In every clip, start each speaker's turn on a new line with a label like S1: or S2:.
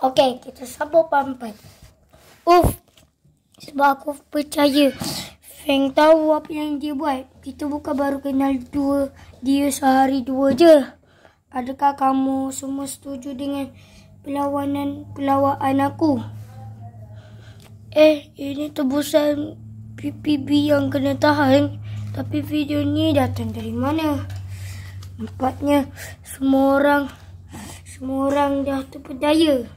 S1: Okay, kita sambung pampai. Uf, sebab aku percaya Feng tahu apa yang dia buat. Kita buka baru kenal dua dia sehari dua je. Adakah kamu semua setuju dengan perlawanan perlawanan aku? Eh, ini tebusan PPB yang kena tahan. Tapi video ni datang dari mana? Nampaknya semua orang semua orang dah terpedaya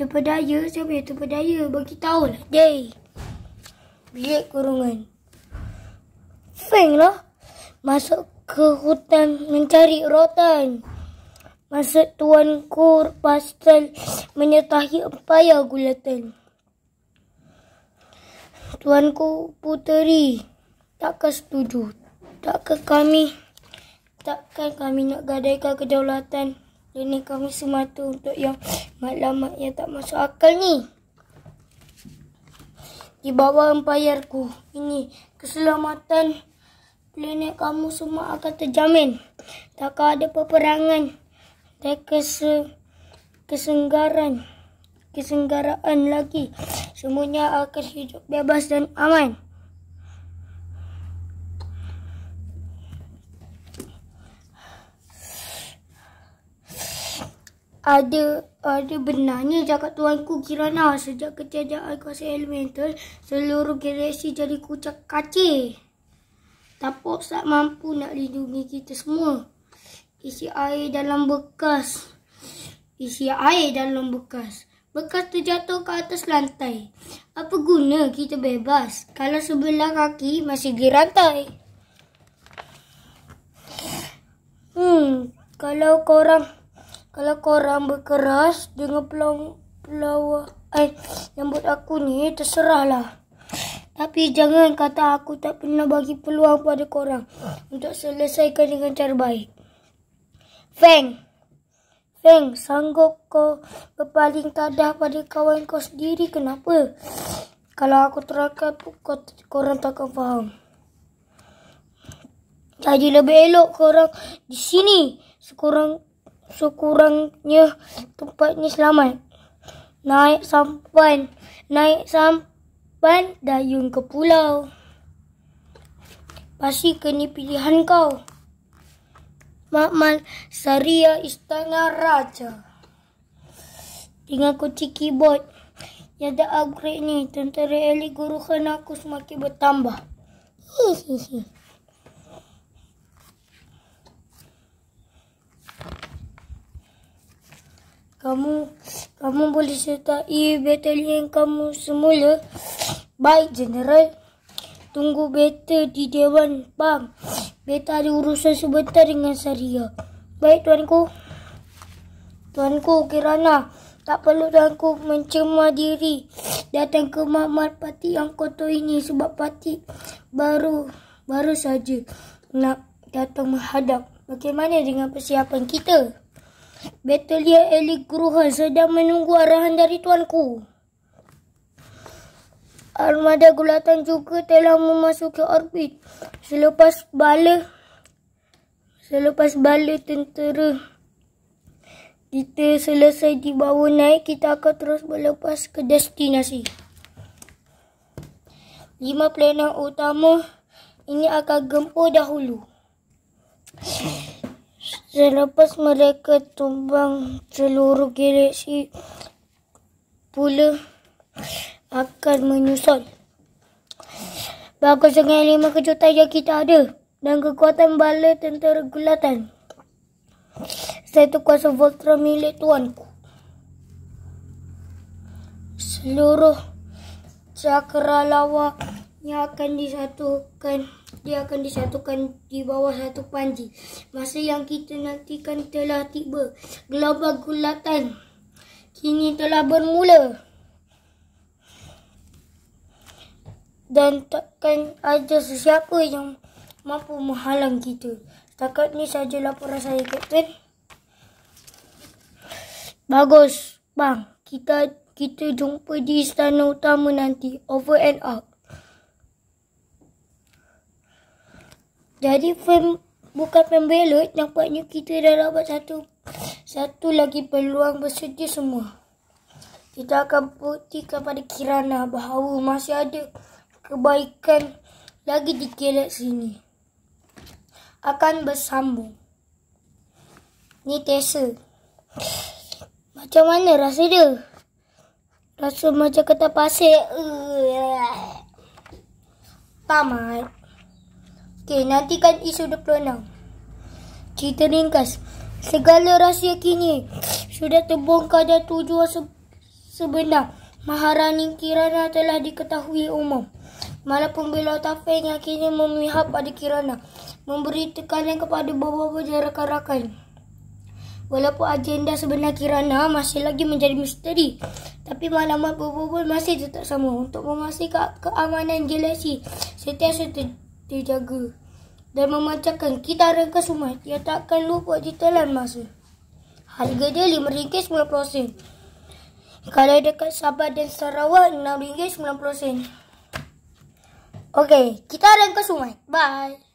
S1: terpedaya siapa yang terpedaya bagi tahu lah day bilik kurungan feng lah masuk ke hutan mencari rotan masa tuan kur pastel menyertai upaya gulatan tuanku puteri tak takkan setuju ke kami takkan kami nak gadaikan kejaulatan. Ini kami semata untuk yang maklumat yang tak masuk akal ni. Di bawah empayarku ini keselamatan planet kamu semua akan terjamin. Tak ada peperangan dan kese, kesenggaran kesenggaraan lagi. Semuanya akan hidup bebas dan aman. ada ada benarnya jaga tuanku Kirana sejak kejadian kuasa elemental seluruh galaksi jadi kucak kaki. Tapi tak mampu nak lindungi kita semua. Isi air dalam bekas. Isi air dalam bekas. Bekas tu jatuh ke atas lantai. Apa guna kita bebas kalau sebelah kaki masih di rantai? Hmm, kalau korang kalau korang berkeras dengan pelang pelawa eh, nyambut aku ni, terserahlah. Tapi jangan kata aku tak pernah bagi peluang pada korang untuk selesaikan dengan cara baik. Feng, Feng, sanggup kau berpaling tadah pada kawan kau sendiri kenapa? Kalau aku terangkan pun kau, korang takkan faham. Jadi lebih elok korang di sini. Sekurang sekurangnya tempat ni selamat. Naik sampan, naik sampan, dayung ke pulau. Pasti kini pilihan kau. Makmal Saria Istana Raja. Dengan kunci keyboard. Yang ada upgrade ni. Tentara Eli kan aku semakin bertambah. Hehehe. kamu kamu boleh sertai batalion kamu semula. Baik, General. Tunggu beta di Dewan Bang. Beta ada urusan sebentar dengan Saria. Baik, tuanku. Tuanku, Kirana tak perlu tuanku mencemar diri datang ke mamat pati yang kotor ini sebab pati baru baru saja nak datang menghadap. Bagaimana dengan persiapan kita? Betulia Elie Gruha sedang menunggu arahan dari tuanku. Armada gulatan juga telah memasuki orbit. Selepas bala selepas bala tentera kita selesai dibawa naik, kita akan terus berlepas ke destinasi. Lima planet utama ini akan gempur dahulu. Selepas mereka tumbang seluruh galaksi pula akan menyusul. Bagus dengan lima kejutan yang kita ada dan kekuatan bala tentera gulatan. Satu kuasa Voltron milik tuanku. Seluruh cakra lawak yang akan disatukan dia akan disatukan di bawah satu panji. Masa yang kita nantikan telah tiba. Gelombang gulatan kini telah bermula. Dan takkan ada sesiapa yang mampu menghalang kita. Setakat ni saja laporan saya, Kapten. Bagus, bang. Kita kita jumpa di istana utama nanti. Over and out. Jadi film bukan pembelot, nampaknya kita dah dapat satu satu lagi peluang bersedia semua. Kita akan buktikan pada Kirana bahawa masih ada kebaikan lagi di galaksi ini. Akan bersambung. Ni Tessa. Macam mana rasa dia? Rasa macam kata pasir. Tamat. Okey, nantikan isu 26. Cerita ringkas. Segala rahsia kini sudah terbongkar dan tujuan se- sebenar. Maharani Kirana telah diketahui umum. Malah Bila Tafeng yang kini memihak pada Kirana. Memberi tekanan kepada beberapa jarak rakan-rakan. Walaupun agenda sebenar Kirana masih lagi menjadi misteri. Tapi malamat berbual masih tetap sama untuk memastikan keamanan jelasi setiap setiap dijaga dan memancarkan kita ke sumai yang takkan lupa ditelan masa. Harga dia RM5.90. Kalau dekat Sabah dan Sarawak, RM6.90. Okey, kita ke sumai. Bye.